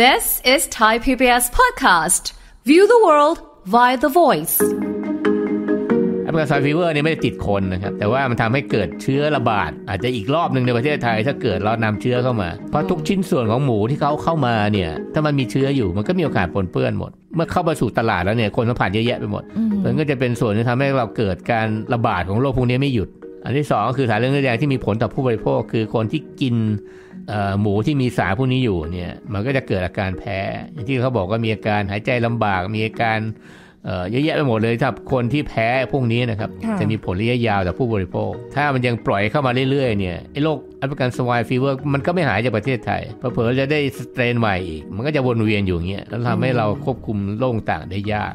This is Thai PBS podcast. View the world via the voice. แอฟริกไซฟีเวอร์นี่ไม่ได้ติดคนนะครับ แต่ว่ามันทำให้เกิดเชื้อระบาด อาจจะอีกรอบหนึ่งในประเทศไทย ถ้าเกิดเรานำเชื้อเข้ามา เพราะทุกชิ้นส่วนของหมูที่เขาเข้ามาเนี่ย ถ้ามันมีเชื้ออยู่ มันก็มีโอกาสปนเปื้อนหมด เมื่อเข้ามาสู่ตลาดแล้วเนี่ย คนสัมผัสเยอะแยะไปหมดมันก็จะเป็นส่วนที่ทำให้เราเกิดการระบาดของโรคพวกนี้ไม่หยุด อันที่2ก็คือสารเลือดแดงที่มีผลต่อผู้บริโภคคือคนที่กินหมูที่มีสารพวกนี้อยู่เนี่ยมันก็จะเกิดอาการแพ้ อย่างที่เขาบอกก็มีอาการหายใจลำบาก มีอาการเยอะแยะไปหมดเลยครับคนที่แพ้พวกนี้นะครับจะมีผลระยะยาวต่อผู้บริโภค ถ้ามันยังปล่อยเข้ามาเรื่อยๆเนี่ยไอ้โรคอัฟกันสวายฟีเวอร์มันก็ไม่หายจากประเทศไทยเผลอจะได้สเตรนใหม่อีก มันก็จะวนเวียนอยู่อย่างเงี้ยแล้วทำให้เราควบคุมโรคต่างได้ยาก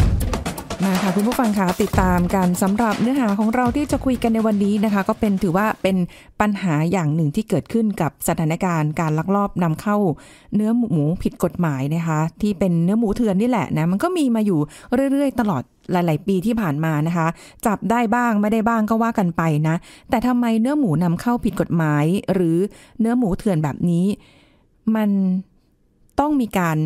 มาค่ะคุณผู้ฟังคะติดตามกันสำหรับเนื้อหาของเราที่จะคุยกันในวันนี้นะคะ ก็เป็นถือว่าเป็นปัญหาอย่างหนึ่งที่เกิดขึ้นกับสถานการณ์การลักลอบนำเข้าเนื้อหมูผิดกฎหมายนะคะ ที่เป็นเนื้อหมูเถื่อนนี่แหละนะ มันก็มีมาอยู่เรื่อยๆ ตลอดหลายๆปีที่ผ่านมานะคะ จับได้บ้างไม่ได้บ้างก็ว่ากันไปนะแต่ทำไมเนื้อหมูนำเข้าผิดกฎหมาย หรือเนื้อหมูเถื่อนแบบนี้ มันต้องมีการ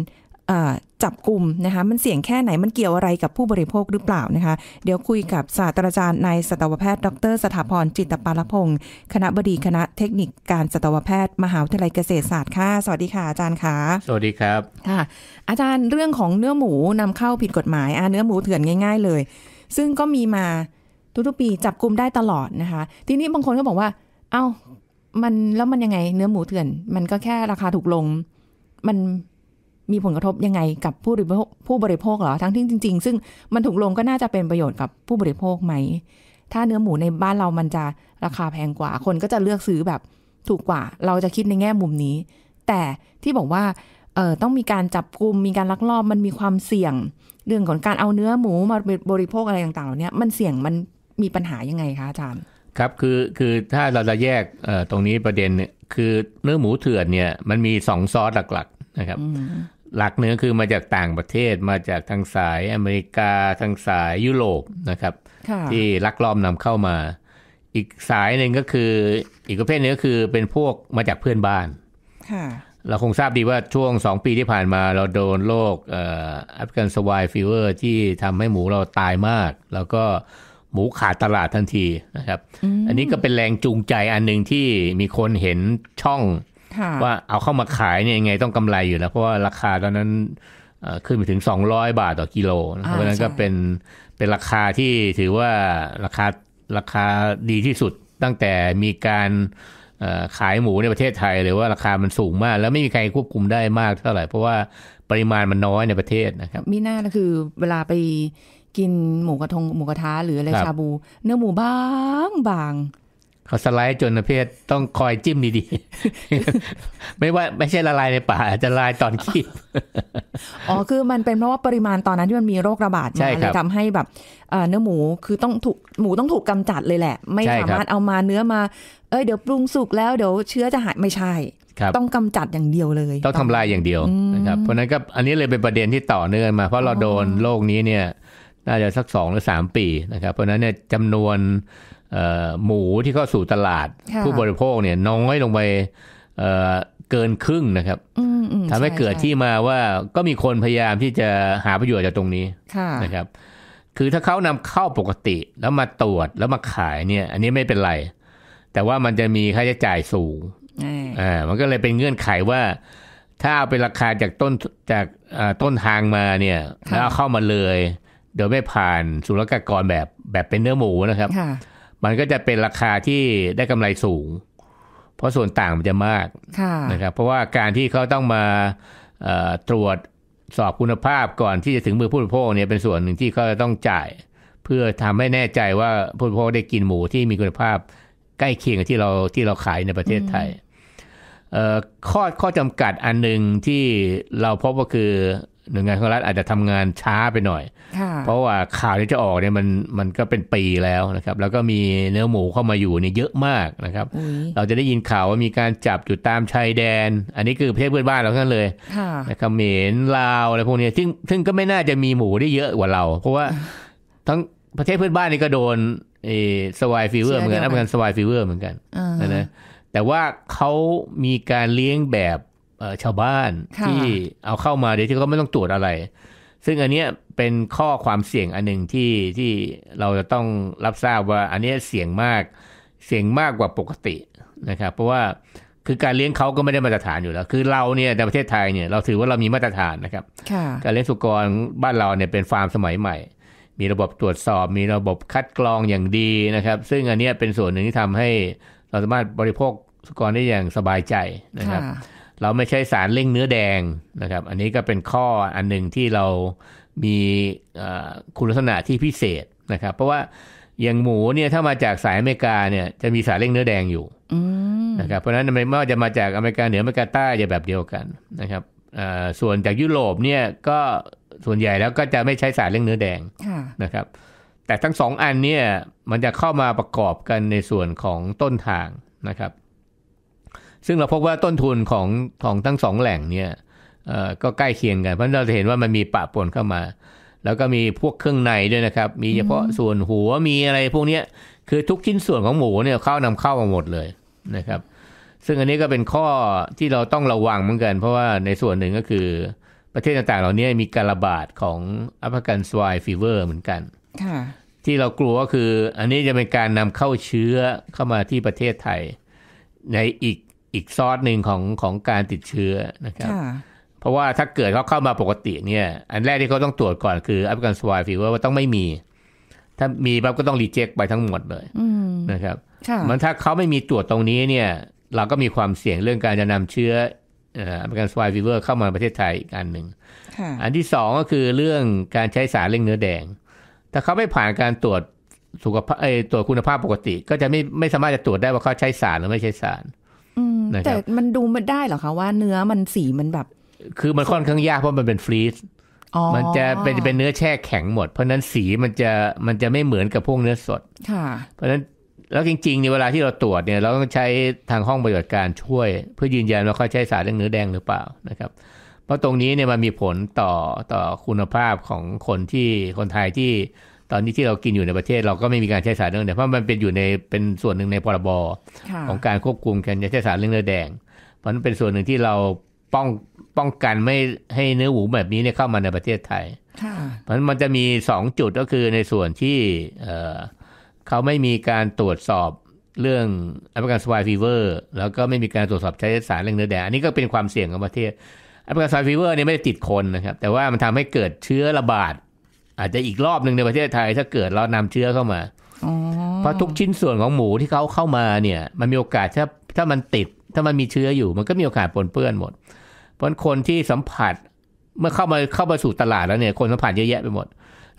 จับกลุ่มนะคะมันเสี่ยงแค่ไหนมันเกี่ยวอะไรกับผู้บริโภคหรือเปล่านะคะ เดี๋ยวคุยกับศาสตราจารย์นายสัตวแพทย์ดร สถาพร จิตปาลพงศ์คณะบดีคณะเทคนิคการสัตวแพทย์มหาวิทยาลัยเกษตรศาสตร์ค่ะสวัสดีค่ะอาจารย์ค่ะสวัสดีครับค่ะอาจารย์เรื่องของเนื้อหมูนำเข้าผิดกฎหมายอ่าเนื้อหมูเถื่อนง่าย ๆเลย ซึ่งก็มีมาทุกๆปีจับกลุ่มได้ตลอดนะคะ ทีนี้บางคนก็บอกว่า เอ้ามันแล้วมันยังไง เนื้อหมูเถื่อน มันก็แค่ราคาถูกลงมันมีผลกระทบยังไงกับผู้บริโภคผู้บริโภคเหรอทั้งที่จริงๆซึ่งมันถูกลงก็น่าจะเป็นประโยชน์กับผู้บริโภคไหม ถ้าเนื้อหมูในบ้านเรามันจะราคาแพงกว่าคนก็จะเลือกซื้อแบบถูกกว่าเราจะคิดในแง่มุมนี้ แต่ที่บอกว่าเอ่อต้องมีการจับกลุ่มมีการลักลอบมันมีความเสี่ยง เรื่องของการเอาเนื้อหมูมาบริโภคอะไรต่างๆเหล่านี้มันเสี่ยงมันมีปัญหายังไงคะอาจารย์ครับคือคือถ้าเราจะแยกตรงนี้ประเด็นเนี่ยคือเนื้อหมูเถื่อนเนี่ยมันมีสองซอสหลักๆ นะครับหลักเนื้อคือมาจากต่างประเทศมาจากทางสายอเมริกาทางสายยุโรปนะครับที่ลักลอบนำเข้ามา อีกสายหนึ่งก็คืออีกประเภทนึงก็คือเป็นพวกมาจากเพื่อนบ้าน เราคงทราบดีว่าช่วงสองปีที่ผ่านมาเราโดนโรคแอฟริกันสวายฟีเวอร์ที่ทำให้หมูเราตายมาก แล้วก็หมูขาดตลาดทันทีนะครับ อันนี้ก็เป็นแรงจูงใจอันหนึ่งที่มีคนเห็นช่องว่าเอาเข้ามาขายเนี่ยยังไงต้องกำไรอยู่แล้วเพราะว่าราคาตอนนั้นขึ้นไปถึง200 บาทต่อกิโล เพราะฉะนั้นก็เป็นเป็นราคาที่ถือว่าราคาราคาดีที่สุดตั้งแต่มีการขายหมูในประเทศไทย หรือว่าราคามันสูงมาก แล้วไม่มีใครควบคุมได้มากเท่าไหร่เพราะว่าปริมาณมันน้อยในประเทศนะครับ มีหน้าก็คือเวลาไปกินหมูกระทงหมูกระทะหรืออะไรชาบูเนื้อหมูบางบางเขาสไลด์จนประเภทต้องคอยจิ้มดีๆ ไม่ว่าไม่ใช่ละลายในป่าจะละลายตอนคีบอ๋อคือมันเป็นเพราะว่าปริมาณตอนนั้นที่มันมีโรคระบาดมาเลยทำให้แบบเนื้อหมูคือต้องถูกหมูต้องถูกกำจัดเลยแหละ ไม่สามารถเอามาเนื้อมา เอ้ย เดี๋ยวปรุงสุกแล้วเดี๋ยวเชื้อจะหายไม่ใช่ ต้องกำจัดอย่างเดียวเลย ต้องทำลายอย่างเดียวนะครับเพราะนั้นก็อันนี้เลยเป็นประเด็นที่ต่อเนื่องมา เพราะเราโดนโรคนี้เนี่ยน่าจะสักสองหรือสามปีนะครับ เพราะนั้นเนี่ยจำนวนหมูที่เข้าสู่ตลาดผู้บริโภคเนี่ยน้อยลงไปเกินครึ่งนะครับทำให้เกิดที่มาว่าก็มีคนพยายามที่จะหาประโยชน์จากตรงนี้นะครับ คือถ้าเขานำเข้าปกติแล้วมาตรวจแล้วมาขายเนี่ย อันนี้ไม่เป็นไร แต่ว่ามันจะมีค่าใช้จ่ายสูงอ่ามันก็เลยเป็นเงื่อนไขว่าถ้าเอาเป็นราคาจากต้นจากต้นทางมาเนี่ย แล้วเข้ามาเลยเดี๋ยวไม่ผ่านศุลกากรแบบแบบเป็นเนื้อหมูนะครับมันก็จะเป็นราคาที่ได้กำไรสูง เพราะส่วนต่างมันจะมากนะครับ เพราะว่าการที่เขาต้องมาตรวจสอบคุณภาพก่อนที่จะถึงมือผู้บริโภคเนี่ยเป็นส่วนหนึ่งที่เขาจะต้องจ่าย เพื่อทำให้แน่ใจว่าผู้บริโภคได้กินหมูที่มีคุณภาพใกล้เคียงกับที่เราที่เราขายในประเทศไทยข้อข้อจำกัดอันหนึ่งที่เราพบก็คือหน่วยงานของรัฐอาจจะทำงานช้าไปหน่อยเพราะว่าข่าวที่จะออกเนี่ยมันมันก็เป็นปีแล้วนะครับ แล้วก็มีเนื้อหมูเข้ามาอยู่เนี่ยเยอะมากนะครับ เราจะได้ยินข่าวว่ามีการจับอยู่ตามชายแดน อันนี้คือประเทศเพื่อนบ้านเราทั้งนเลยนะครับเขมรลาวอะไรพวกนี้ ซึ่งซึ่งก็ไม่น่าจะมีหมูได้เยอะกว่าเรา เพราะว่าทั้งประเทศเพื่อนบ้านนี่ก็โดนเอสวายฟีเวอร์เหมือนกันอักันสวายฟีเวอร์เหมือนกันนะแต่ว่าเขามีการเลี้ยงแบบชาวบ้านที่เอาเข้ามาโดยที่เขาไม่ต้องตรวจอะไร ซึ่งอันนี้เป็นข้อความเสี่ยงอันหนึ่งที่ที่เราจะต้องรับทราบว่าอันนี้เสี่ยงมาก เสี่ยงมากกว่าปกตินะครับ เพราะว่าคือการเลี้ยงเขาก็ไม่ได้มาตรฐานอยู่แล้ว คือเราเนี่ยในประเทศไทยเนี่ยเราถือว่าเรามีมาตรฐานนะครับ การเลี้ยงสุกร บ้านเราเนี่ยเป็นฟาร์มสมัยใหม่ มีระบบตรวจสอบมีระบบคัดกรองอย่างดีนะครับ ซึ่งอันนี้เป็นส่วนหนึ่งที่ทำให้เราสามารถบริโภคสุกรได้อย่างสบายใจนะครับเราไม่ใช้สารเล่งเนื้อแดงนะครับ อันนี้ก็เป็นข้ออันหนึ่งที่เรา มีคุณลักษณะที่พิเศษนะครับ เพราะว่าอย่างหมูเนี่ยถ้ามาจากสายอเมริกาเนี่ยจะมีสารเล่งเนื้อแดงอยู่นะครับเพราะฉะนั้นไม่ว่าจะมาจากอเมริกาเหนืออเมริกาใต้จะแบบเดียวกันนะครับส่วนจากยุโรปเนี่ยก็ส่วนใหญ่แล้วก็จะไม่ใช้สารเล่งเนื้อแดงนะครับ แต่ทั้งสองอันเนี่ยมันจะเข้ามาประกอบกันในส่วนของต้นทางนะครับซึ่งเราพบว่าต้นทุนของของทั้งสองแหล่งเนี่ยก็ใกล้เคียงกัน เพราะเราจะเห็นว่ามันมีปะปนเข้ามา แล้วก็มีพวกเครื่องในด้วยนะครับ มีเฉพาะส่วนหัวมีอะไร พวกนี้คือทุกชิ้นส่วนของหมูเนี่ยเข้านำเข้ามาหมดเลยนะครับ ซึ่งอันนี้ก็เป็นข้อที่เราต้องระวังเหมือนกัน เพราะว่าในส่วนหนึ่งก็คือประเทศต่างๆเหล่านี้มีการระบาดของอัพกันสวายฟีเวอร์เหมือนกันที่เรากลัวก็คืออันนี้จะเป็นการนำเข้าเชื้อเข้ามาที่ประเทศไทยในอีกอีกซอสหนึ่งของของการติดเชื้อนะครับเพราะว่าถ้าเกิดเขาเข้ามาปกติ เนี่ย อันแรกที่เขาต้องตรวจก่อนคืออัฟกันสวายฟีเวอร์ว่าต้องไม่มี ถ้ามีปั๊บก็ต้องรีเจ็คไปทั้งหมดเลยนะครับมันถ้าเขาไม่มีตรวจตรงนี้เนี่ย เราก็มีความเสี่ยงเรื่องการจะนำเชื้ออัฟกันสวายฟีเวอร์เข้ามาประเทศไทยอีกอันหนึ่งอันที่สองก็คือเรื่องการใช้สารเล่งเนื้อแดง ถ้าเขาไม่ผ่านการตรวจสุขภาพตรวจคุณภาพปกติก็จะไม่ไม่สามารถจะตรวจได้ว่าเขาใช้สารหรือไม่ใช้สารแต่มันดูมันได้เหรอคะว่าเนื้อมันสีมันแบบ คือมันค่อนข้างยากเพราะมันเป็นฟรีซมันจะเป็นเป็นเนื้อแช่แข็งหมดเพราะนั้นสีมันจะมันจะไม่เหมือนกับพวกเนื้อสด ค่ะ เพราะนั้นแล้วจริง ๆ ในเวลาที่เราตรวจเนี่ยเราต้องใช้ทางห้องปฏิบัติการช่วย เพื่อยืนยันว่าเขาใช้สารเรื่องเนื้อแดงหรือเปล่านะครับ เพราะตรงนี้เนี่ยมันมีผลต่อต่อคุณภาพของคนที่คนไทยที่ตอนนี้ที่เรากินอยู่ในประเทศเราก็ไม่มีการใช้สารเรื่องแดงเพราะมันเป็นอยู่ในเป็นส่วนหนึ่งในพรบของการควบคุมการใช้สารเรื่องเลือดแดงเพราะนั้นเป็นส่วนหนึ่งที่เราป้องป้องกันไม่ให้เนื้อหมูแบบนี้เนี่ยเข้ามาในประเทศไทยเพราะนั้นมันจะมีสองจุดก็คือในส่วนที่เขาไม่มีการตรวจสอบเรื่องอัพการสวายฟีเวอร์แล้วก็ไม่มีการตรวจสอบใช้สารเรื่องเนื้อแดงอันนี้ก็เป็นความเสี่ยงของประเทศอัพการสวายฟีเวอร์เนี่ยไม่ได้ติดคนนะครับ แต่ว่ามันทำให้เกิดเชื้อระบาดอาจจะอีกรอบหนึ่งในประเทศไทยถ้าเกิดเรานำเชื้อเข้ามาเพราะทุกชิ้นส่วนของหมูที่เขาเข้ามาเนี่ย มันมีโอกาสถ้าถ้ามันติดถ้ามันมีเชื้ออยู่ มันก็มีโอกาสปนเปื้อนหมด เพราะคนที่สัมผัสเมื่อเข้ามาเข้ามาสู่ตลาด แล้วเนี่ยคนสัมผัสเยอะแยะไปหมด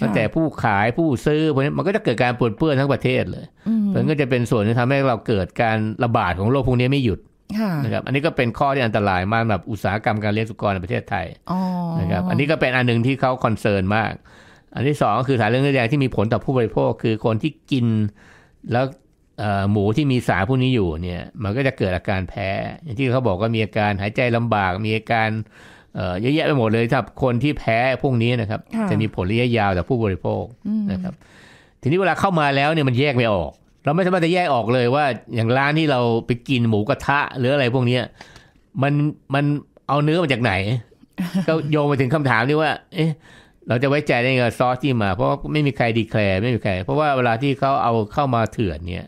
ตั้งแต่ผู้ขายผู้ซื้อพวกนี้มันก็จะเกิดการปนเปื้อนทั้งประเทศเลยมันก็จะเป็นส่วนที่ทำให้เราเกิดการระบาดของโรคพวกนี้ไม่หยุดนะครับอันนี้ก็เป็นข้อที่อันตรายมากแบบอุตสาหกรรมการเลี้ยงสุกรในประเทศไทยนะครับอันนี้ก็เป็นอันหนึ่งที่เขาคอนเซิร์นมากอันที่สองก็คือสารเลื้ยงเนื้อแดงที่มีผลต่อผู้บริโภค คือคนที่กินแล้วหมูที่มีสารพวกนี้อยู่เนี่ย มันก็จะเกิดอาการแพ้ อย่างที่เขาบอกก็มีอาการหายใจลำบาก มีอาการเยอะแยะไปหมดเลยครับคนที่แพ้พวกนี้นะครับ จะมีผลระยะยาวต่อผู้บริโภคนะครับ ทีนี้เวลาเข้ามาแล้วเนี่ยมันแยกไม่ออก เราไม่สามารถจะแยกออกเลยว่าอย่างร้านที่เราไปกินหมูกระทะ หรืออะไรพวกนี้มันมันเอาเนื้อมาจากไหน ก็โยงไปถึงคำถามนี่ว่า เอ๊ะเราจะไว้ใจได้ไงซอสที่มา เพราะไม่มีใครดีแคลร์ไม่มีใครเพราะว่าเวลาที่เขาเอาเข้ามาเถื่อนเนี่ย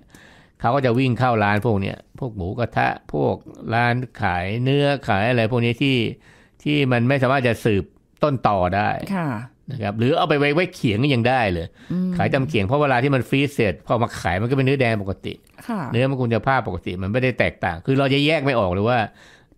เขาก็จะวิ่งเข้าร้านพวกเนี้ยพวกหมูกระทะ พวกร้านขายเนื้อขายอะไรพวกนี้ที่ที่มันไม่สามารถจะสืบต้นต่อได้ค่ะนะครับหรือเอาไปไว้ไว้เขียงก็ยังได้เลยขายจำเขียงเพราะเวลาที่มันฟรีเสร็จพอมาขายมันก็เป็นเนื้อแดงปกติเนื้อมันคุณภาพปกติ มันไม่ได้แตกต่าง คือเราจะแยกไม่ออกเลยว่า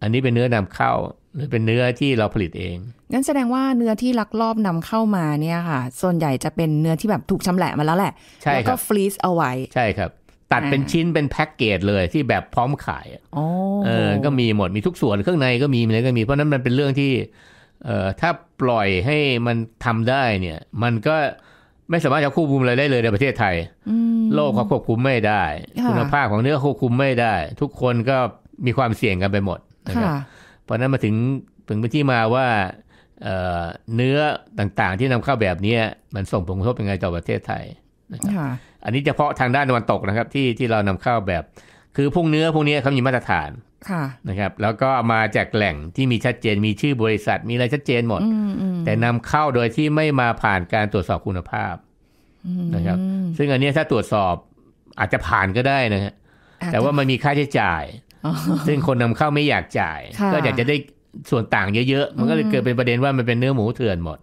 อันนี้เป็นเนื้อนำเข้าหรือเป็นเนื้อที่เราผลิตเอง งั้นแสดงว่าเนื้อที่ลักลอบนำเข้ามาเนี่ยค่ะ ส่วนใหญ่จะเป็นเนื้อที่แบบถูกชำแหละมาแล้วแหละ แล้วก็ ฟรีซเอาไว้ ใช่ครับ ตัดเป็นชิ้นเป็นแพ็กเกจเลยที่แบบพร้อมขายอเออ ก็มีหมด มีทุกส่วน เครื่องในก็มีอะไรก็มี เพราะนั้นมันเป็นเรื่องที่ เอ่อถ้าปล่อยให้มันทำได้เนี่ย มันก็ไม่สามารถจะควบคุมอะไรได้เลยในประเทศไทย โลกเขาควบคุมไม่ได้ คุณภาพของเนื้อควบคุมไม่ได้ ทุกคนก็มีความเสี่ยงกันไปหมดนะครับพราะนั้นมาถึงถึงเป็นที่มาว่าเนื้อต่างๆ ที่นำเข้าแบบนี้มันส่งผลกระทบยังไงต่อประเทศไทย นะครับอันนี้เฉพาะทางด้านตะวันตกนะครับ ที่ที่เรานำเข้าแบบ คือพวกเนื้อพวกนี้เขามีมาตรฐานนะครับ แล้วก็มาจากแหล่งที่มีชัดเจนมีชื่อบริษัท มีอะไรชัดเจนหมด แต่นำเข้าโดยที่ไม่มาผ่านการตรวจสอบคุณภาพนะครับ ซึ่งอันนี้ถ้าตรวจสอบอาจจะผ่านก็ได้นะฮะแต่ว่ามันมีค่าใช้จ่ายซึ่งคนนำเข้าไม่อยากจ่าย ก็อยากจะได้ส่วนต่างเยอะๆ มันก็เลยเกิดเป็นประเด็นว่ามันเป็นเนื้อหมูเถื่อนหมด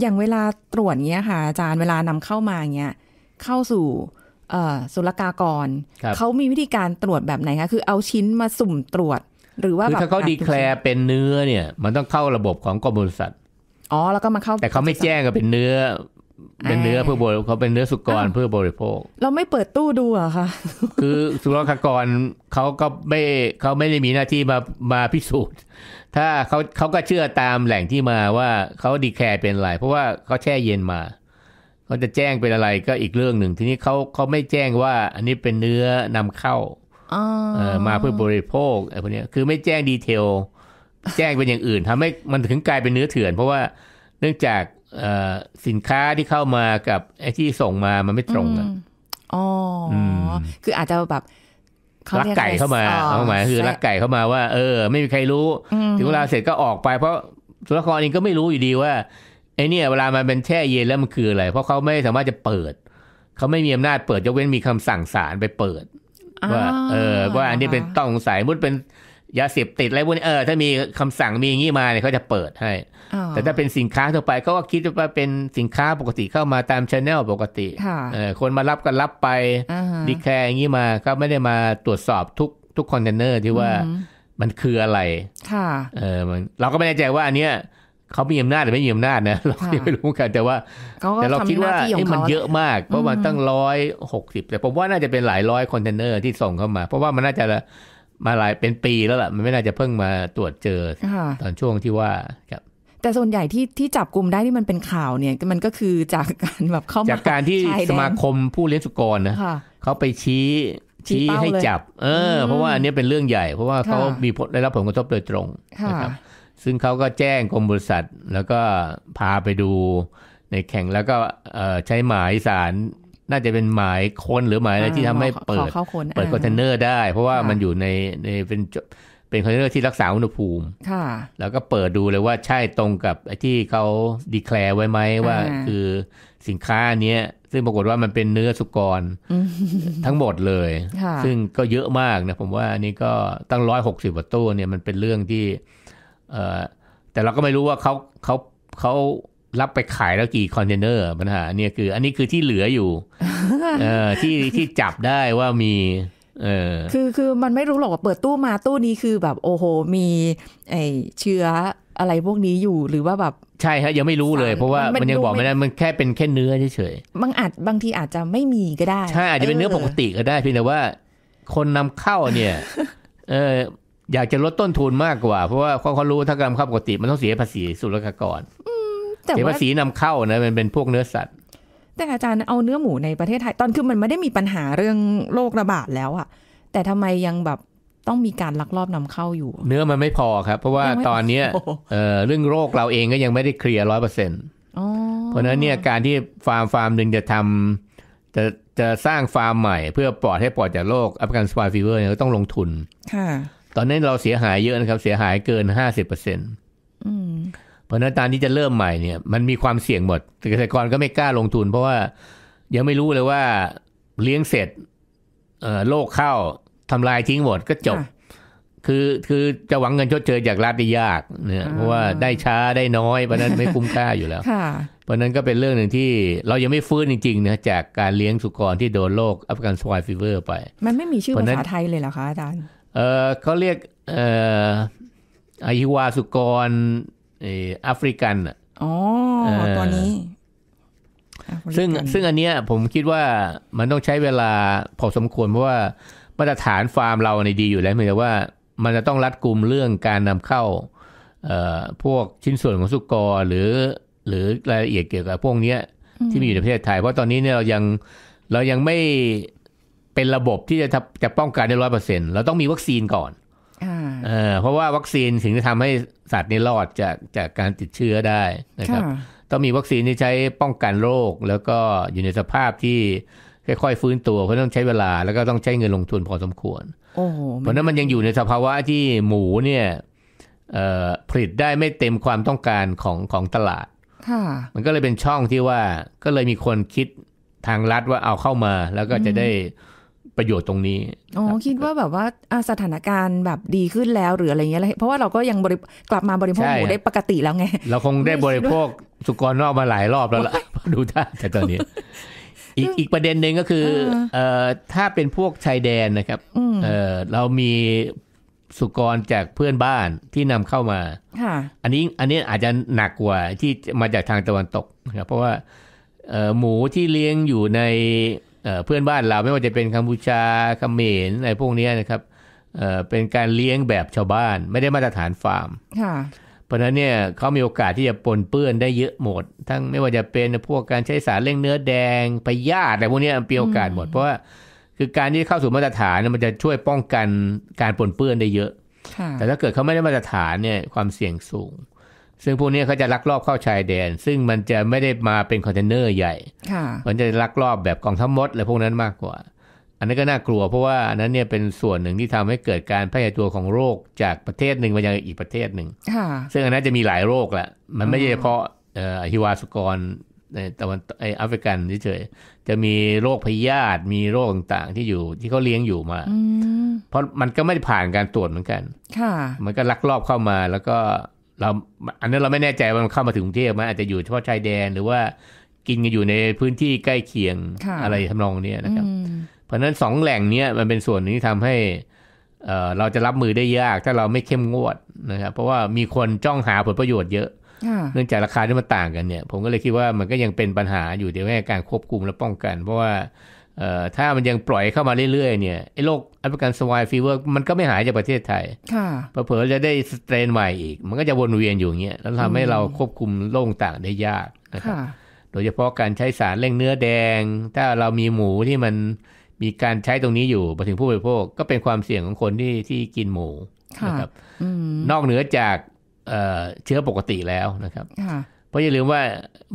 อย่างเวลาตรวจเงี้ยค่ะอาจารย์เวลานำเข้ามาเงี้ยเข้าสู่ศุลกากร เขามีวิธีการตรวจแบบไหนคะคือเอาชิ้นมาสุ่มตรวจ หรือว่าแบบถ้าเขาดีแคลร์เป็นเนื้อเนี่ย มันต้องเข้าระบบของกรมบริษัทอ๋อแล้วก็มาเข้า แต่เขาไม่แจ้งกบเป็นเนื้อเป็นเนื้อเพื่อบริเขาเป็นเนื้อสุกรเพื่อบริโภค เราไม่เปิดตู้ดูเหรอคะคือสุรกากรเขาก็ไม่เขาไม่ได้มีหน้าที่มามาพิสูจน์ ถ้าเขาเขาก็เชื่อตามแหล่งที่มาว่าเขาดีแคร์เป็นอะไรเพราะว่าเขาแช่เย็นมาเขาจะแจ้งเป็นอะไรก็อีกเรื่องหนึ่งทีนี้เขาเขาไม่แจ้งว่า อันนี้เป็นเนื้อนำเข้าอมาเพื่อบริโภคไอ้พวกนี้คือไม่แจ้งดีเทล แจ้งเป็นอย่างอื่น ทำให้มันถึงกลายเป็นเนื้อเถื่อน เพราะว่าเนื่องจากสินค้าที่เข้ามากับไอ้ที่ส่งมา มันไม่ตรงอ่ะ อ๋อ คืออาจจะแบบลักไก่เข้ามาเ้าหมายคือลักไก่เข้ามาว่า เออ ไม่มีใครรู้ ถึงเวลาเสร็จก็ออกไป เพราะตัวละครเองก็ไม่รู้อยู่ดีว่าไอ้นี่เวลามันเป็นแช่เย็นแล้วมันคืออะไร เพราะเขาไม่สามารถจะเปิดเขาไม่มีอำนาจเปิดยกเว้นมีคำสั่งศาลไปเปิดว่าเออว่าอันนี้เป็นต้องสายมุดเป็นยาเสพติดอะไรพวกนี้เออถ้ามีคำสั่งมีอย่างนี้มาเนี่ยเขาจะเปิดให้แต่ถ้าเป็นสินค้าทั่วไปเขาก็คิดว่าเป็นสินค้าปกติเข้ามาตามชแนลปกติเออคนมารับก็รับไปดีแคร์อย่างนี้มาก็ไม่ได้มาตรวจสอบทุกทุกคอนเทนเนอร์ ที่ว่ามันคืออะไรค่ะเออมัน เราก็ไม่แน่ใจว่า อันเนี้ยเขามีอำนาจหรือไม่มีอำนาจนะเราไม่รู้กันแต่ว่าแต่เราคิดว่าที่มันเยอะมาก เพราะมันตั้งร้อยหกสิบแต่ผมว่าน่าจะเป็นหลายร้อยคอนเทนเนอร์ที่ส่งเข้ามา เพราะว่ามันน่าจะมาหลายเป็นปีแล้วล่ะมันไม่น่าจะเพิ่งมาตรวจเจอ ตอนช่วงที่ว่าครับ แต่ส่วนใหญ่ที่ที่จับกลุ่มได้ที่มันเป็นข่าวเนี่ยมันก็คือจากการแบบเข้ามาจากการที่สมาคมผู้เลี้ยงสุกรนะเขาไปชี้ชี้ให้จับ เออเพราะว่าอันนี้เป็นเรื่องใหญ่ เพราะว่าเขามีผลได้รับผลกระทบโดยตรงนะครับ ซึ่งเขาก็แจ้งกรมบริษัทแล้วก็พาไปดู ในแข่งแล้วก็ใช้หมายสารน่าจะเป็นหมายค้นหรือหมายอะไรที่ทำให้เปิด เปิดคอนเทนเนอร์ ได้ เพราะว่ามันอยู่ในในเป็นเป็นคอนเทนเนอร์ที่รักษาอุณหภูมิค่ะแล้วก็เปิดดูเลยว่าใช่ตรงกับไอ้ที่เขาดีแคลร์ไว้ไหมว่าคือสินค้าเนี้ย ซึ่งปรากฏว่ามันเป็นเนื้อสุกรทั้งหมดเลย ซึ่งก็เยอะมากนะ ผมว่าอันนี้ก็ตั้งร้อยหกสิบตู้เนี่ยมันเป็นเรื่องที่เออแต่เราก็ไม่รู้ว่าเขาเขาเขารับไปขายแล้วกี่คอนเทนเนอร์ ปัญหาเนี่ยคือ อันนี้คือที่เหลืออยู่เออที่ที่จับได้ว่ามีเออคือคือมันไม่รู้หรอกว่าเปิดตู้มาตู้นี้คือแบบโอ้โหมี ไอเชื้ออะไรพวกนี้อยู่หรือว่าแบบใช่ฮะยังไม่รู้เลย เพราะว่ามันยังบอกไม่ได้มันแค่เป็นแค่เนื้อเฉยๆบางอาจบางทีอาจจะไม่มีก็ได้ใช่อาจจะเป็นเนื้อปกติก็ได้เพียงแต่ว่าคนนำเข้าเนี่ยเอออยากจะลดต้นทุนมากกว่า เพราะว่าเขาเขารู้ถ้าาำเข้าปกติมันต้องเสียภาษีศุลกากรแต่ว่าภาษีนำเข้านะมันเป็นพวกเนื้อสัตว์ แต่อาจารย์เอาเนื้อหมูในประเทศไทยตอนคือมันไม่ได้มีปัญหาเรื่องโรคระบาดแล้วอะแต่ทำไมยังแบบต้องมีการลักลอบนำเข้าอยู่ เนื้อมันไม่พอครับ เพราะว่าตอนเนี้ยเรื่องโรคเราเองก็ยังไม่ได้เคลียร์ร้อยเปอร์เซ็นต์เพราะนั้นเนี่ยการที่ฟาร์มฟาร์มหนึ่งจะทำจะจะสร้างฟาร์มใหม่เพื่อปลอดให้ปลอดจากโรคอัฟกันสปายฟีเวอร์เนี่ยก็ต้องลงทุน ค่ะ ตอนนี้เราเสียหายเยอะนะครับ เสียหายเกินห้าสิบเปอร์เซ็นต์เพราะนั้นการที่จะเริ่มใหม่เนี่ยมันมีความเสี่ยงหมด เกษตรกรก็ไม่กล้าลงทุนเพราะว่า ยังไม่รู้เลยว่าเลี้ยงเสร็จโรคเข้าทำลายทิ้งหมดก็จบ คือคือจะหวังเงินชดเชยจากรัฐได้ยาก เนี่ย เพราะว่าได้ช้าได้น้อยเพราะนั้นไม่คุ้มค่าอยู่แล้วเพราะนั้นก็เป็นเรื่องหนึ่งที่เรายังไม่ฟื้นจริงๆนะจากการเลี้ยงสุกรที่โดนโรคอัฟกันสวายฟีเวอร์ไปมันไม่มีชื่อภาษาไทยเลยเหรอคะอาจารย์เออเขาเรียกเอออาฮิวาสุกรอแอฟริกันอ๋อตัวนี้ ซึ่งซึ่งอันเนี้ย ผมคิดว่ามันต้องใช้เวลาพอสมควร เพราะว่ามาตรฐานฟาร์มเราในดีอยู่แล้วเหมือนว่ามันจะต้องรัดกลุ่มเรื่องการนำเข้า พวกชิ้นส่วนของสุกรหรือ หรือรายละเอียดเกี่ยวกับพวกเนี้ย ที่มีอยู่ในประเทศไทย เพราะตอนนี้เนี่ยเรายังเรายังไม่เป็นระบบที่จะจะป้องกันได้ร้อยเปอร์เซ็นต์เราต้องมีวัคซีนก่อนเออเพราะว่าวัคซีนถึงจะทำให้สัตว์นี่รอดจากจากการติดเชื้อได้นะครับ ต้องมีวัคซีนที่ใช้ป้องกันโรคแล้วก็อยู่ในสภาพที่ค่อยๆฟื้นตัวเพราะต้องใช้เวลา แล้วก็ต้องใช้เงินลงทุนพอสมควรเพราะนั้นมันยังอยู่ในสภาวะที่หมูเนี่ยผลิตได้ไม่เต็มความต้องการของของตลาดมันก็เลยเป็นช่องที่ว่า ก็เลยมีคนคิดทางรัฐว่าเอาเข้ามา แล้วก็จะได้ประโยชน์ตรงนี้ อ๋อ คิดว่าแบบว่าสถานการณ์แบบดีขึ้นแล้วหรืออะไรเงี้ยเพราะว่าเราก็ยังบริกลับมาบริโภคหมูได้ปกติแล้วไง เราคงได้บริโภคสุกรนอกมาหลายรอบแล้วล่ะดูท่าแต่ตอนนี้ อีกอีกประเด็นหนึ่งก็คือ เอ่อถ้าเป็นพวกชายแดนนะครับเอ่อเรามีสุกรจากเพื่อนบ้านที่นำเข้ามาอันนี้อันนี้อาจจะหนักกว่า ที่มาจากทางตะวันตกนะครับเพราะว่าหมูที่เลี้ยงอยู่ในเพื่อนบ้านเราไม่ว่าจะเป็นกัมพูชาเขมรอะไรพวกนี้นะครับเป็นการเลี้ยงแบบชาวบ้านไม่ได้มาตรฐานฟาร์ม เพราะนั้นเนี่ยเขามีโอกาสที่จะปนเปื้อนได้เยอะหมด ทั้งไม่ว่าจะเป็นพวกการใช้สารเ้่งเนื้อแดงพยาธิอะไรพวกนี้มีโอกาสหมด เพราะว่าคือการที่เข้าสู่มาตรฐานมันจะช่วยป้องกันการปนเปื้อนได้เยอะ แต่ถ้าเกิดเขาไม่ได้มาตรฐานเนี่ยความเสี่ยงสูงซึ่งพวกนี้เขาจะลักลอบเข้าชายแดน ซึ่งมันจะไม่ได้มาเป็นคอนเทนเนอร์ใหญ่ มันจะลักลอบแบบกองทัพมดอะไรพวกนั้นมากกว่า อันนั้นก็น่ากลัวเพราะว่าอันนั้นเนี่ยเป็นส่วนหนึ่งที่ทำให้เกิดการแพร่ตัวของโรคจากประเทศหนึ่งไปยังอีกประเทศหนึ่ง ซึ่งอันนั้นจะมีหลายโรคแหละ มันไม่ใช่เฉพาะฮิวาสกรในตะวันไอแอฟริกันเฉยจะมีโรคพยาธิมีโรคต่างๆที่อยู่ ที่เขาเลี้ยงอยู่มา เพราะมันก็ไม่ผ่านการตรวจเหมือนกัน ค่ะ มันก็ลักลอบเข้ามาแล้วก็เราอันนั้นเราไม่แน่ใจว่ามันเข้ามาถึงกรุงเทพมันอาจจะอยู่เฉพาะชายแดน หรือว่ากินกันอยู่ในพื้นที่ใกล้เคียงอะไรทำนองนี้นะครับเพราะนั้นสองแหล่งนี้มันเป็นส่วนนี้ทำให้เราจะรับมือได้ยาก ถ้าเราไม่เข้มงวดนะครับเพราะว่ามีคนจ้องหาผลประโยชน์เยอะเนื่องจากราคาที่มันต่างกันเนี่ย ผมก็เลยคิดว่ามันก็ยังเป็นปัญหาอยู่เดี๋ยวให้การควบคุมและป้องกัน เพราะว่าถ้ามันยังปล่อยเข้ามาเรื่อยๆเนี่ยไอ้โรคอัฟริกันสวายฟีเวอร์มันก็ไม่หายจากประเทศไทย ค่ะเผลอจะได้สเตรนใหม่อีก มันก็จะวนเวียนอยู่เงี้ยแล้วทำให้เราควบคุมโรคต่างได้ยากนะครับ โดยเฉพาะการใช้สารเร่งเนื้อแดง ถ้าเรามีหมูที่มันมีการใช้ตรงนี้อยู่มาถึงผู้บริโภคก็เป็นความเสี่ยงของคนที่ที่กินหมูนะครับอนอกเหนือจากเออ่เชื้อปกติแล้วนะครับเพราะอย่าลืมว่า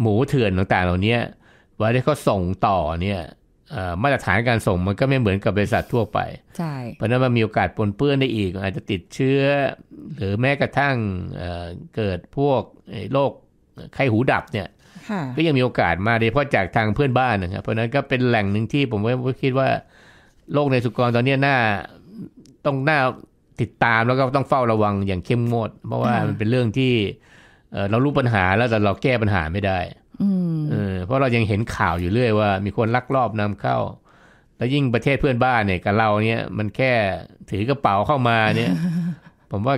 หมูเถื่อนต่างๆเหล่านี้เวลาที่เขาส่งต่อเนี่ยมาตรฐานการส่งมันก็ไม่เหมือนกับบริษัททั่วไปใช่เพราะนั้นมันมีโอกาสปนเปื้อนได้อีก อาจจะติดเชื้อหรือแม้กระทั่งเกิดพวกโรคไข้หูดับเนี่ยก็ยังมีโอกาสมาโดยเฉพาะจากทางเพื่อนบ้านนะครับ เพราะนั้นก็เป็นแหล่งหนึ่งที่ผมว่าคิดว่าโรคในสุกรตอนนี้น่าต้องน่าติดตามแล้วก็ต้องเฝ้าระวังอย่างเข้มงวดเพราะว่ามันเป็นเรื่องที่เรารู้ปัญหาแล้วแต่เราแก้ปัญหาไม่ได้เพราะเรายังเห็นข่าวอยู่เรื่อยว่ามีคนลักลอบนำเข้า แล้วยิ่งประเทศเพื่อนบ้านเนี่ยกับเราเนี่ย มันแค่ถือกระเป๋าเข้ามาเนี่ยผมว่า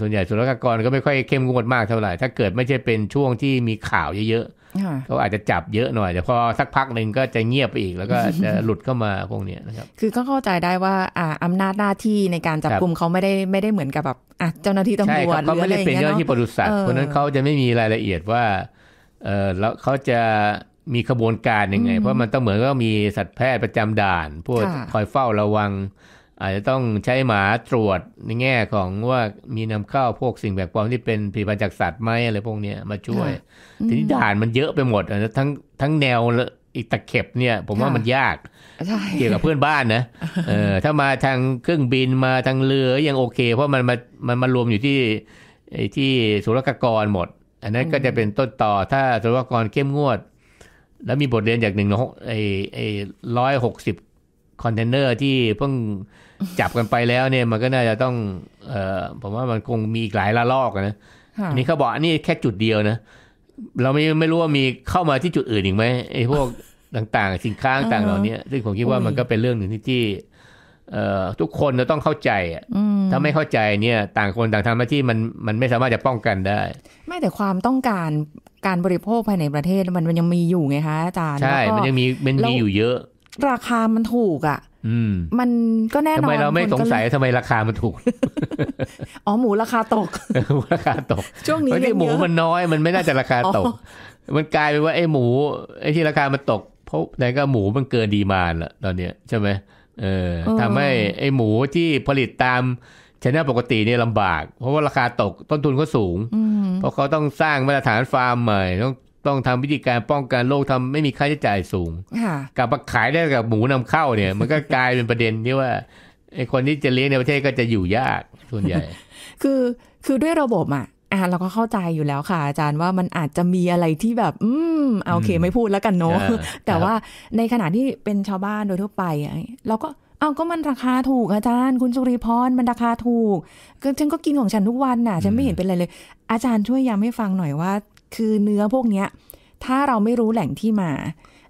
ส่วนใหญ่สุรกากรก็ไม่ค่อยเข้มงวดมากเท่าไหร่ถ้าเกิดไม่ใช่เป็นช่วงที่มีข่าวเยอะๆเขาอาจจะจับเยอะหน่อย แต่พอสักพักหนึ่งก็จะเงียบไปอีกแล้วก็จะหลุดเข้ามาพวกนี้นะครับคือก็เข้าใจได้ว่าอ่าอำนาจหน้าที่ในการจับกลุ่มเขาไม่ได้ไม่ได้เหมือนกับแบบอ่เจ้าหน้าที่ตำรวจหรืออะไรเงี้ยเนาะเขาไม่ได้เป็นเจ้าหน้าที่ปรุษัทเพราะนั้นเขาจะไม่มีรายละเอียดว่าเออแล้วเขาจะมีขบวนการยังไงเพราะมันต้องเหมือนก็มีสัตวแพทย์ประจำด่าน พวกคอยเฝ้าระวังอาจจะต้องใช้หมาตรวจในแง่ของว่ามีนำเข้าพวกสิ่งแปลกปลอมที่เป็นผีพันจากสัตว์ไหมอะไรพวกนี้มาช่วยทีนี้ด่านมันเยอะไปหมด ทั้งทั้งแนวอีกตะเข็บเนี่ยผมว่ามันยากเกี่ยวกับเพื่อนบ้านนะเออถ้ามาทางเครื่องบินมาทางเรือยังโอเค เพราะมันมนมันมารวมอยู่ที่ที่ศุลกากรหมดอันนั้นก็จะเป็นต้นต่อถ้าสวกากรเข้มงวด แล้วมีบทเรียนจากหนึ่งไอ้ไอ้ร้อยหกสิบคอนเทนเนอร์ที่เพิ่งจับกันไปแล้วเนี่ยมันก็น่าจะต้องเอ่อผมว่ามันคงมีอีกหลายระลอกนะนี่เขาบอกอันนี้แค่จุดเดียวนะเราไม่ไม่รู้ว่ามีเข้ามาที่จุดอื่นอีกไหมไอ้พวกต่างๆสินค้าต่างเหล่านี้ซึ่งผมคิดว่ามันก็เป็นเรื่องหนึ่งที่ออทุกคนจะต้องเข้าใจอถ้าไม่เข้าใจเนี่ย ต่างคนต่างทำหน้าที่มันมันไม่สามารถจะป้องกันได้ไม่แต่ความต้องการการบริโภคภายในประเทศมันมันยังมีอยู่ไงคะอาจารย์ใช่ มันยังมีมันมีอยู่เยอะ ราคามันถูกอ่ะมันก็แน่นอนทำไมเราไม่สงสัยทำไมราคามันถูกอ๋อหมูราคาตกหมูราคาตกช่วงนี้เที่หมูมันน้อย มันไม่น่าจะราคาตก มันกลายเป็นว่าไอ้หมู ไอ้ที่ราคา มันตก เพราะไหนก็หมูมันเกินดีมานละตอนเนี้ยใช่ไหมเออทำให้ไอ้หมูที่ผลิตตามชนลปกติเนี่ยลำบากเพราะว่าราคาตกต้นทุนก็สูงเพราะเขาต้องสร้างมาตรฐานฟาร์มใหม่ ต้องต้องทำวิธีการป้องกันโรคทำไม่มีค่าใช้จ่ายสูงกลับมาขายได้กับหมูนำเข้าเนี่ย มันก็กลายเป็นประเด็นที่ว่าไอ้คนที่จะเลี้ยงในประเทศก็จะอยู่ยากส่วนใหญ่ คือคือด้วยระบบอ่ะอ่ะเราก็เข้าใจอยู่แล้วค่ะ อาจารย์ว่ามันอาจจะมีอะไรที่แบบ อืมเอาโอเคไม่พูดแล้วกันเนาะแต่ว่าในขณะที่เป็นชาวบ้านโดยทั่วไปเราก็เอาก็มันราคาถูกอาจารย์คุณสุริพรมันราคาถูกฉันก็กินของฉันทุกวันน่ะฉันไม่เห็นเป็นอะไรเลย อาจารย์ช่วยย้ำให้ฟังหน่อยว่า คือเนื้อพวกเนี้ยถ้าเราไม่รู้แหล่งที่มา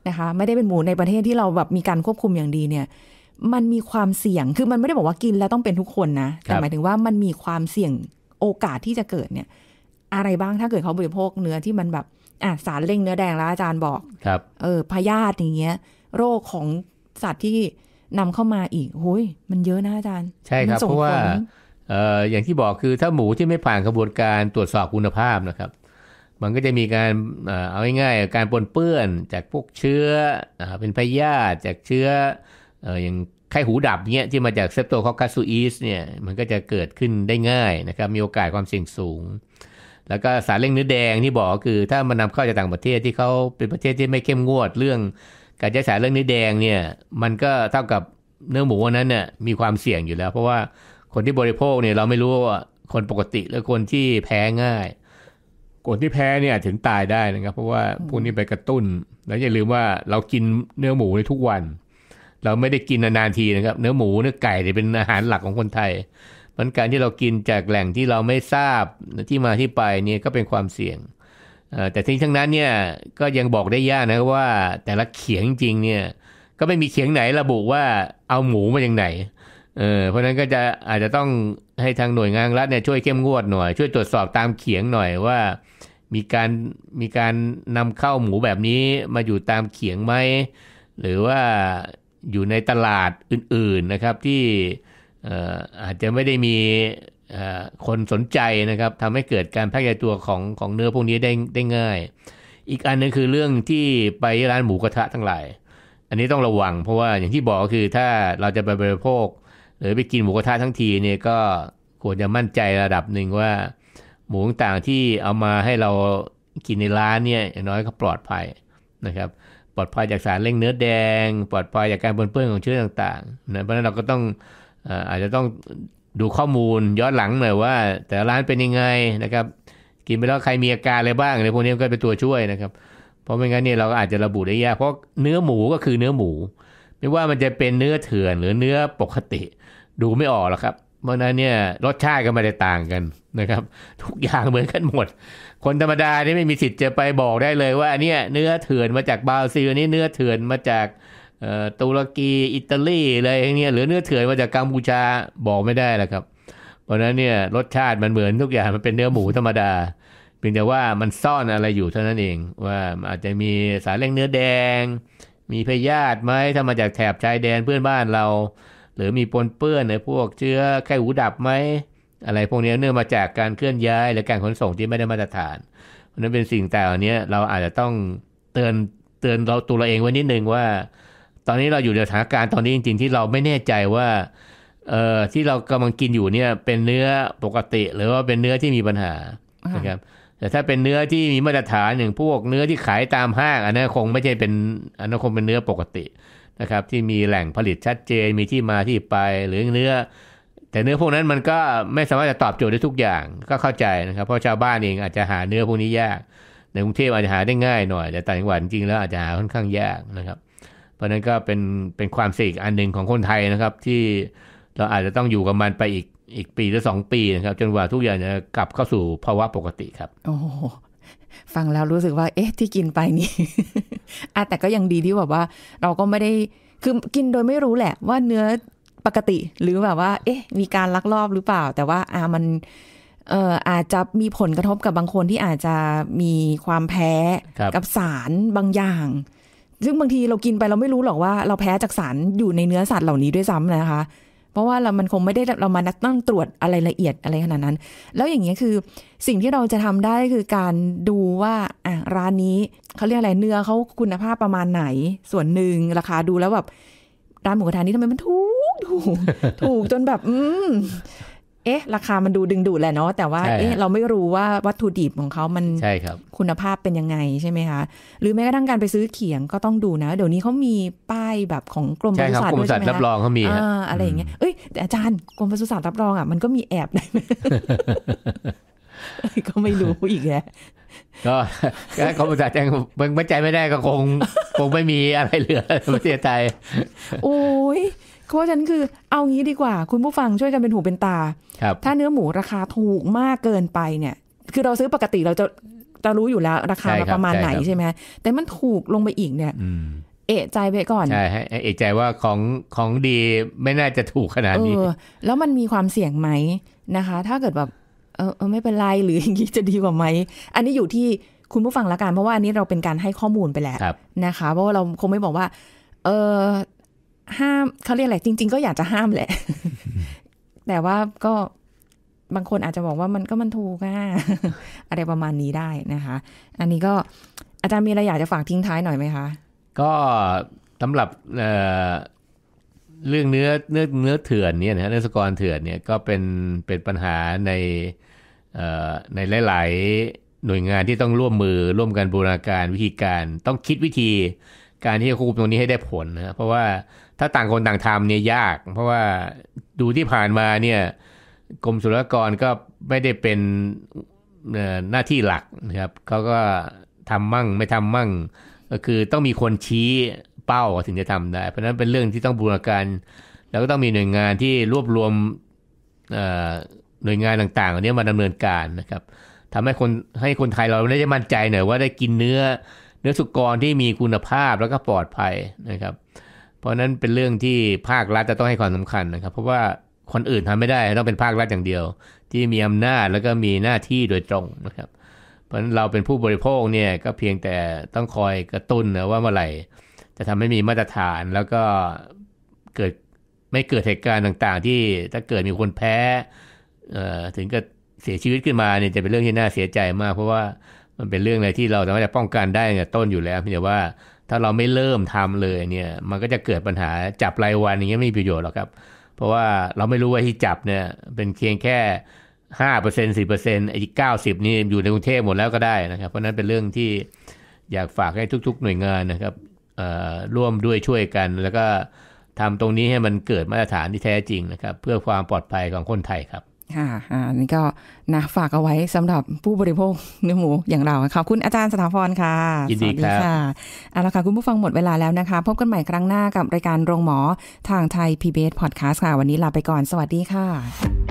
นะคะ ไม่ได้เป็นหมูในประเทศที่เราแบบมีการควบคุมอย่างดีเนี่ย มันมีความเสี่ยงคือมันไม่ได้บอกว่ากินแล้วต้องเป็นทุกคนนะแต่หมายถึงว่ามันมีความเสี่ยงโอกาสที่จะเกิดเนี่ยอะไรบ้างถ้าเกิดเขาบริโภคเนื้อที่มันแบบอ่ะสารเล่งเนื้อแดงแล้วอาจารย์บอกครับเออพยาธิอย่างเงี้ยโรคของสัตว์ที่นำเข้ามาอีกโอ้ยมันเยอะนะอาจารย์ ใช่ครับ เพราะว่าเอ่ออย่างที่บอกคือถ้าหมูที่ไม่ผ่านกระบวนการตรวจสอบคุณภาพนะครับมันก็จะมีการเอาง่ายๆการปนเปื้อนจากพวกเชื้อเป็นพยาธิจากเชื้ออย่างไข้หูดับเนี่ยที่มาจากเซปโตคอคัสซูอิสเนี่ยมันก็จะเกิดขึ้นได้ง่ายนะครับ มีโอกาสความเสี่ยงสูง แล้วก็สารเล่งเนื้อแดงที่บอกคือ ถ้ามันนาเข้าจากต่างประเทศที่เขาเป็นประเทศที่ไม่เข้มงวด เรื่องการใช้สารเร่งเนื้อแดงเนี่ยมันก็เท่ากับเนื้อหมูนั้นเนี่ยมีความเสี่ยงอยู่แล้ว เพราะว่าคนที่บริโภคเนี่ยเราไม่รู้ว่าคนปกติ หรือคนที่แพ้ง่าย คนที่แพ้เนี่ยถึงตายได้นะครับ เพราะว่าพวกนี้ไปกระตุ้น แล้วอย่าลืมว่าเรากินเนื้อหมูในทุกวันเราไม่ได้กินนานๆทีนะครับ เนื้อหมูเนื้อไก่เนี่ยเป็นอาหารหลักของคนไทยมันการที่เรากินจากแหล่งที่เราไม่ทราบที่มาที่ไปเนี่ยก็เป็นความเสี่ยง แต่ทั้งทั้งนั้นเนี่ยก็ยังบอกได้ยากนะว่า แต่ละเขียงจริงเนี่ยก็ไม่มีเขียงไหนระบุว่าเอาหมูมาอย่างไหนเออเพราะนั้นก็จะอาจจะต้องให้ทางหน่วยงานรัฐเนี่ยช่วยเข้มงวดหน่อย ช่วยตรวจสอบตามเขียงหน่อยว่า มีการมีการนำเข้าหมูแบบนี้มาอยู่ตามเขียงไหมหรือว่าอยู่ในตลาดอื่นๆนะครับที่อาจจะไม่ได้มีคนสนใจนะครับทำให้เกิดการแพร่กระจายตัวของของเนื้อพวกนี้ได้ได้ง่าย อีกอันนึงคือเรื่องที่ไปร้านหมูกระทะทั้งหลายอันนี้ต้องระวังเพราะว่าอย่างที่บอกก็คือถ้าเราจะไปบริโภคหรือไปกินหมูกระทะทั้งทีเนี่ยก็ควรจะมั่นใจระดับหนึ่งว่า หมูต่างๆที่เอามาให้เรากินในร้านเนี่ยอย่างน้อยก็ปลอดภัยนะครับปลอดภัยจากสารเล่งเนื้อแดงปลอดภัยจากการปนเปื้อนของเชื้อต่างๆนะเพราะฉะนั้นเราก็ต้องอาจจะต้องดูข้อมูลย้อนหลังหน่อยว่า แต่ร้านเป็นยังไงนะครับ กินไปแล้วใครมีอาการอะไรบ้างในพวกนี้ก็เป็นตัวช่วยนะครับ เพราะไม่งั้นเนี่ยเราอาจจะระบุได้ยากเพราะเนื้อหมูก็คือเนื้อหมู ไม่ว่ามันจะเป็นเนื้อเถื่อนหรือเนื้อปกติ ดูไม่ออกหรอกครับเพราะนั้นเนี่ยรสชาติก็ไม่ได้ต่างกันนะครับ ทุกอย่างเหมือนกันหมด คนธรรมดานี่ไม่มีสิทธิ์จะไปบอกได้เลย ว่า อันนี้เนื้อเถื่อนมาจากบราซิลนี้เนื้อเถื่อนมาจากตุรกีอิตาลีอะไรอย่างเงี้ยหรือเนื้อเถื่อนมาจากกัมพูชาบอกไม่ได้แหละครับ เพราะนั้นเนี่ย รสชาติมันเหมือนทุกอย่างมันเป็นเนื้อหมูธรรมดาเพียงแต่ว่ามันซ่อนอะไรอยู่เท่านั้นเอง ว่าอาจจะมีสารเล่งเนื้อแดง มีพยาธิไหมถ้ามาจากแถบชายแดนเพื่อนบ้านเราหรือมีปนเปื้อนในพวกเชื้อไข้หูดับไหมอะไรพวกนี้เนื่องมาจากการเคลื่อนย้ายและการขนส่งที่ไม่ได้มาตรฐานเพราะนั้นเป็นสิ่งแต่อันนี้เราอาจจะต้องเตือนเตือนเราตัวเราเองไว้นิดนึงว่า ตอนนี้เราอยู่ในสถานการณ์ตอนนี้ จริงๆ ที่เราไม่แน่ใจว่า เอ่อที่เรากำลังกินอยู่เนี่ยเป็นเนื้อปกติ หรือว่าเป็นเนื้อที่มีปัญหานะครับแต่ถ้าเป็นเนื้อที่มีมาตรฐานอย่างพวกเนื้อที่ขายตามห้างอันนั้นคง ไม่ใช่เป็นอันนั้นคงเป็นเนื้อปกตินะครับที่มีแหล่งผลิตชัดเจนมีที่มาที่ไปหรือเนื้อ แต่เนื้อพวกนั้นมันก็ไม่สามารถจะตอบโจทย์ได้ทุกอย่างก็เข้าใจนะครับเพราะชาวบ้านเองอาจจะหาเนื้อพวกนี้ยากในกรุงเทพอาจจะหาได้ง่ายหน่อย แต่ต่างจังหวัดจริงแล้วอาจจะหาค่อนข้างยากนะครับ เพราะนั้นก็เป็นเป็นความเสี่ยงอันหนึ่งของคนไทยนะครับ ที่เราอาจจะต้องอยู่กับมันไปอีกอีกปีหรือสองปีนะครับ จนกว่าทุกอย่างจะกลับเข้าสู่ภาวะปกติครับโอ้ฟังแล้วรู้สึกว่า เอ๊ะที่กินไปนี่อะแต่ก็ยังดีที่แบบว่า เราก็ไม่ได้คือกินโดยไม่รู้แหละว่าเนื้อปกติ หรือแบบว่า เอ๊ะ มีการลักลอบหรือเปล่า แต่ว่าอามันเอ่ออาจจะมีผลกระทบกับบางคนที่อาจจะมีความแพ้กับสารบางอย่าง ซึ่งบางทีเรากินไปเราไม่รู้หรอกว่า เราแพ้จากสารอยู่ในเนื้อสัตว์เหล่านี้ด้วยซ้ำนะคะเพราะว่าเรา มันคงไม่ได้เรา มานักตั้งตรวจอะไรละเอียดอะไรขนาดนั้น แล้วอย่างเงี้ย คือสิ่งที่เราจะทำได้คือการดูว่าอ่ะร้านนี้ เขาเรียกอะไรเนื้อเขาคุณภาพประมาณไหน ส่วนหนึ่ง ราคาดูแล้วแบบ ร้านหมูกระทะนี้ทำไมมันถูก ถูกถูกจนแบบอืมเอ๊ะ ราคามันดูดึงดูดแหละเนาะแต่ว่าเอ๊ะเราไม่รู้ว่าวัตถุดิบของเขามันใช่ครับคุณภาพเป็นยังไงใช่ไหมคะ หรือแม้กระทั่งการไปซื้อเขียงก็ต้องดูนะ เดี๋ยวนี้เขามีป้ายแบบของกรมปศุสัตว์ด้วยใช่ไหมรับรองเขามีอะไรอย่างเงี้ยเอ้ยแต่อาจารย์ กรมปศุสัตว์รับรองอ่ะมันก็มีแอบได้ก็ไม่รู้อีกแล้วก็ถ้าเขาประจาแจ้งมันใจไม่ได้ก็คง คงไม่มีอะไรเหลือประเทศไทยโอ้ยเพราะฉะนั้นคือเอางี้ดีกว่าคุณผู้ฟังช่วยกันเป็นหูเป็นตา ครับ ถ้าเนื้อหมูราคาถูกมากเกินไปเนี่ย คือเราซื้อปกติเราจะจะรู้อยู่แล้ว ราคาประมาณไหนใช่ไหมแต่มันถูกลงไปอีกเนี่ยเอะใจไปก่อน ใช่เอะใจว่าของของดีไม่น่าจะถูกขนาดนี้แล้วมันมีความเสี่ยงไหมนะคะ ถ้าเกิดแบบเออไม่เป็นไรหรืออย่างนี้จะดีกว่าไหม อันนี้อยู่ที่คุณผู้ฟังละกันเพราะว่าอันนี้เราเป็นการให้ข้อมูลไปแล้วนะคะ เพราะว่าเราคงไม่บอกว่า เออห้ามเขาเรียกอะไรจริงๆ ก็อยากจะห้ามแหละ แต่ว่าก็บางคนอาจจะบอกว่ามันก็มันถูกอะอะไรประมาณนี้ได้นะคะ อันนี้ก็อาจารย์มีอะไรอยากจะฝากทิ้งท้ายหน่อยไหมคะ ก็สำหรับเรื่องเนื้อเนื้อเนื้อเถื่อนเนี่ยนะเนื้อสกรเถื่อนเนี่ยก็เป็นเป็นปัญหาในในหลาย ๆ หน่วยงานที่ต้องร่วมมือ ร่วมกันบูรณาการวิธีการต้องคิดวิธีการที่จะควบคุมตรงนี้ให้ได้ผลนะเพราะว่าถ้าต่างคนต่างทำเนี่ยยาก เพราะว่าดูที่ผ่านมาเนี่ยกรมศุลกรก็ไม่ได้เป็นหน้าที่หลักนะครับเขาก็ทำมั่งไม่ทำมั่ง ก็คือต้องมีคนชี้เป้าถึงจะทำได้ เพราะนั้นเป็นเรื่องที่ต้องบูรณาการ แล้วก็ต้องมีหน่วยงานที่รวบรวมหน่วยงานต่างๆ เนี้มาดำเนินการนะครับทำให้คนให้คนไทยเราได้มั่นใจหน่อยว่าได้กินเนื้อเนื้อสุกรที่มีคุณภาพแล้วก็ปลอดภัยนะครับเพราะนั้นเป็นเรื่องที่ภาครัฐจะต้องให้ความสำคัญนะครับ เพราะว่าคนอื่นทำไม่ได้ ต้องเป็นภาครัฐอย่างเดียว ที่มีอำนาจแล้วก็มีหน้าที่โดยตรงนะครับ เพราะนั้นเราเป็นผู้บริโภคเนี่ยก็เพียงแต่ต้องคอยกระตุ้นนะว่าเมื่อไหร่จะทำให้มีมาตรฐานแล้วก็เกิดไม่เกิดเหตุการณ์ต่างๆ ที่ถ้าเกิดมีคนแพ้ถึงกับเสียชีวิตขึ้นมาเนี่ยจะเป็นเรื่องที่น่าเสียใจมาก เพราะว่ามันเป็นเรื่องอะไรที่เราสามารถจะป้องกันได้ตั้งแต่ต้นอยู่แล้ว เพียงแต่ว่าถ้าเราไม่เริ่มทำเลยเนี่ยมันก็จะเกิดปัญหาจับรายวันอย่างเงี้ยไม่มีประโยชน์หรอกครับเพราะว่าเราไม่รู้ว่าที่จับเนี่ยเป็นเพียงแค่ห้าเปอร์เซ็นสิบเปอร์เซ็นต์อีกเก้าสิบนี่อยู่ในกรุงเทพหมดแล้วก็ได้นะครับเพราะนั้นเป็นเรื่องที่อยากฝากให้ทุก ๆ หน่วยงานนะครับร่วมด้วยช่วยกัน แล้วก็ทำตรงนี้ให้มันเกิดมาตรฐานที่แท้จริงนะครับ เพื่อความปลอดภัยของคนไทยครับค่ะอันนี้ก็ นะ ฝากเอาไว้สำหรับผู้บริโภคเนื้อหมูอย่างเราขอบคุณอาจารย์สถาพร ค่ะยินดีค่ะเอาละค่ะ คุณผู้ฟังหมดเวลาแล้ว นะคะ พบกันใหม่ครั้งหน้ากับ รายการโรงหมอ ทางไทย PBS Podcast ค่ะ วันนี้ลาไปก่อน สวัสดีค่ะ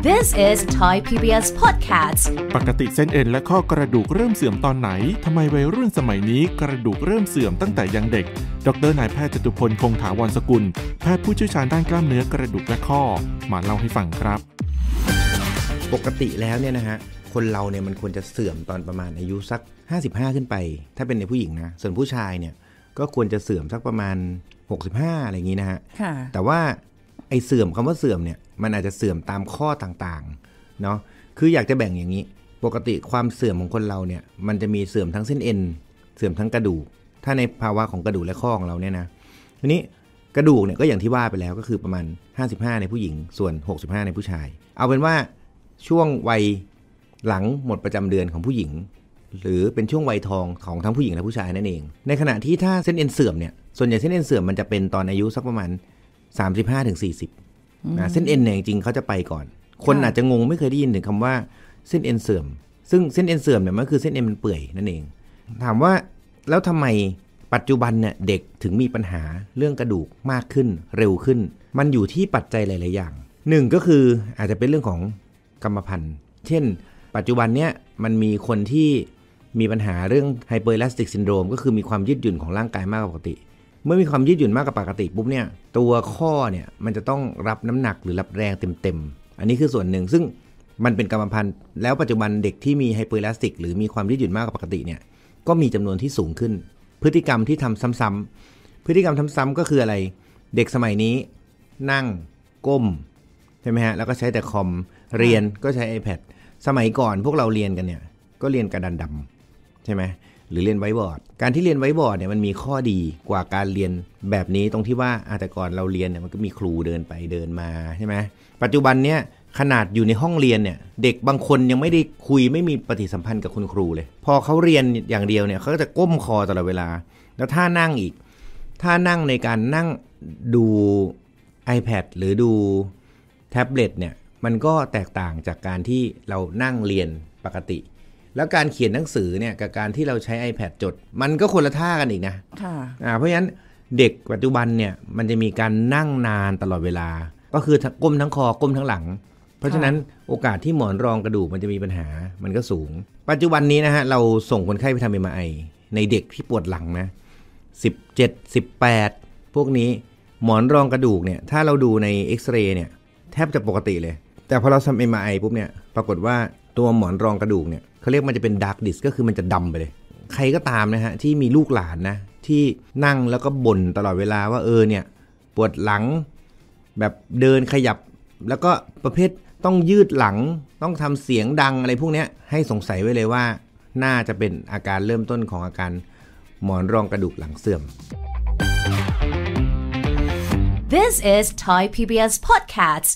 This is Thai PBS Podcast ปกติเส้นเอ็น และข้อกระดูกเริ่มเสื่อมตอนไหน ทำไม วัยรุ่นสมัยนี้ กระดูก เริ่ม เสื่อม ตั้งแต่ ยัง เด็ก ดร นายแพทย์จตุพล คงถาวรสกุล แพทย์ผู้เชี่ยวชาญด้านกล้ามเนื้อกระดูกและข้อมาเล่าให้ฟังครับปกติแล้วเนี่ยนะฮะ คนเราเนี่ยมันควรจะเสื่อมตอนประมาณอายุสัก 55 ขึ้นไป ถ้าเป็นในผู้หญิงนะ ส่วนผู้ชายเนี่ย ก็ควรจะเสื่อมสักประมาณ 65อะไรอย่างนี้นะฮะแต่ว่าไอ้เสื่อมคำว่าเสื่อมเนี่ย มันอาจจะเสื่อมตามข้อต่างๆเนาะคืออยากจะแบ่งอย่างนี้ ปกติความเสื่อมของคนเราเนี่ย มันจะมีเสื่อมทั้งเส้นเอ็น เสื่อมทั้งกระดูกถ้าในภาวะของกระดูกและข้อของเราเนี่ยนะ ทีนี้กระดูกเนี่ยก็อย่างที่ว่าไปแล้วก็คือประมาณ 55 ในผู้หญิง ส่วน 65 ในผู้ชาย เอาเป็นว่าช่วงวัยหลังหมดประจำเดือนของผู้หญิง หรือเป็นช่วงวัยทองของทั้งผู้หญิงและผู้ชายนั่นเอง ในขณะที่ถ้าเส้นเอ็นเสื่อมเนี่ยส่วนใหญ่เส้นเอ็นเสื่อมมันจะเป็นตอนอายุสักประมาณ 35-40ถึงนะเส้นเอ็นเนี่ยจริงเขาจะไปก่อน คนอาจจะงงไม่เคยได้ยินถึงคำว่าเส้นเอ็นเสื่อมซึ่งเส้นเอ็นเสื่อมเนี่ยมันคือเส้นเอ็นมันเปื่อยนั่นเอง ถามว่าแล้วทำไมปัจจุบันเนี่ยเด็กถึงมีปัญหาเรื่องกระดูกมากขึ้นเร็วขึ้น มันอยู่ที่ปัจจัยหลาย ๆอย่างหนึ่งก็คืออาจจะเป็นเรื่องของกรรมพันธุ์ เช่น ปัจจุบันเนี้ย มันมีคนที่มีปัญหาเรื่องไฮเปอร์เอลาสติกซินโดรม ก็คือมีความยืดหยุ่นของร่างกายมากกว่าปกติ เมื่อมีความยืดหยุ่นมากกว่าปกติปุ๊บเนี่ยตัวข้อเนี่ยมันจะต้องรับน้ำหนักหรือรับแรงเต็มๆอันนี้คือส่วนหนึ่ง ซึ่งมันเป็นกรรมพันธุ์ แล้วปัจจุบันเด็กที่มีไฮเปอร์เอลาสติก หรือมีความยืดหยุ่นมากกว่าปกติเนี่ยก็มีจำนวนที่สูงขึ้น พฤติกรรมที่ทำซ้ำๆ พฤติกรรมทซ้ำก็คืออะไร เด็กสมัยนี้ นั่งก้มใช่ไหมฮะ แล้วก็ใช้แต่คอมเรียนก็ใช้ iPad สมัยก่อนพวกเราเรียนกันเนี่ย ก็เรียนกระดานดำใช่ไหมหรือเรียนไว้บอร์ด การที่เรียนไว้บอร์ดเนี่ยมันมีข้อดีกว่าการเรียนแบบนี้ ตรงที่ว่าอาแต่ก่อนเราเรียนเนี่ยมันก็มีครูเดินไปเดินมาใช่ไหม ปัจจุบันเนี่ยขนาดอยู่ในห้องเรียนเนี่ย เด็กบางคนยังไม่ได้คุยไม่มีปฏิสัมพันธ์กับคุณครูเลย พอเขาเรียนอย่างเดียวเนี่ยเขาก็จะก้มคอตลอดเวลา แล้วท่านั่งอีกท่านั่งในการนั่งดู iPad หรือดูแท็บเล็ตเนี่ยมันก็แตกต่างจากการที่เรานั่งเรียนปกติ แล้วการเขียนหนังสือเนี่ยกับการที่เราใช้ iPad จด มันก็คนละท่ากันอีกนะค่ะอ่าเพราะฉะนั้นเด็กปัจจุบันเนี่ยมันจะมีการนั่งนานตลอดเวลา ก็คือก้มทั้งคอก้มทั้งหลัง เพราะฉะนั้นโอกาสที่หมอนรองกระดูกมันจะมีปัญหา มันก็สูง ปัจจุบันนี้นะฮะเราส่งคนไข้ไปทำเอ็มไอในเด็กที่ปวดหลังนะสสิิบเจ็ดบแปดพวกนี้หมอนรองกระดูกเนี่ยถ้าเราดูในเอ็กซเรย์เนี่ยแทบจะปกติเลยแต่พอเราทำเอ็มไอปุ๊บเนี่ย ปรากฏว่าตัวหมอนรองกระดูกเนี่ยเขาเรียกมันจะเป็นดาร์กดิสก็คือมันจะดำไปเลย ใครก็ตามนะฮะ ที่มีลูกหลานนะ ที่นั่งแล้วก็บ่นตลอดเวลาว่าเออเนี่ย ปวดหลัง แบบเดินขยับแล้วก็ประเภทต้องยืดหลังต้องทำเสียงดังอะไรพวกนี้ให้สงสัยไว้เลยว่าน่าจะเป็นอาการเริ่มต้นของอาการหมอนรองกระดูกหลังเสื่อม This is Thai PBS Podcast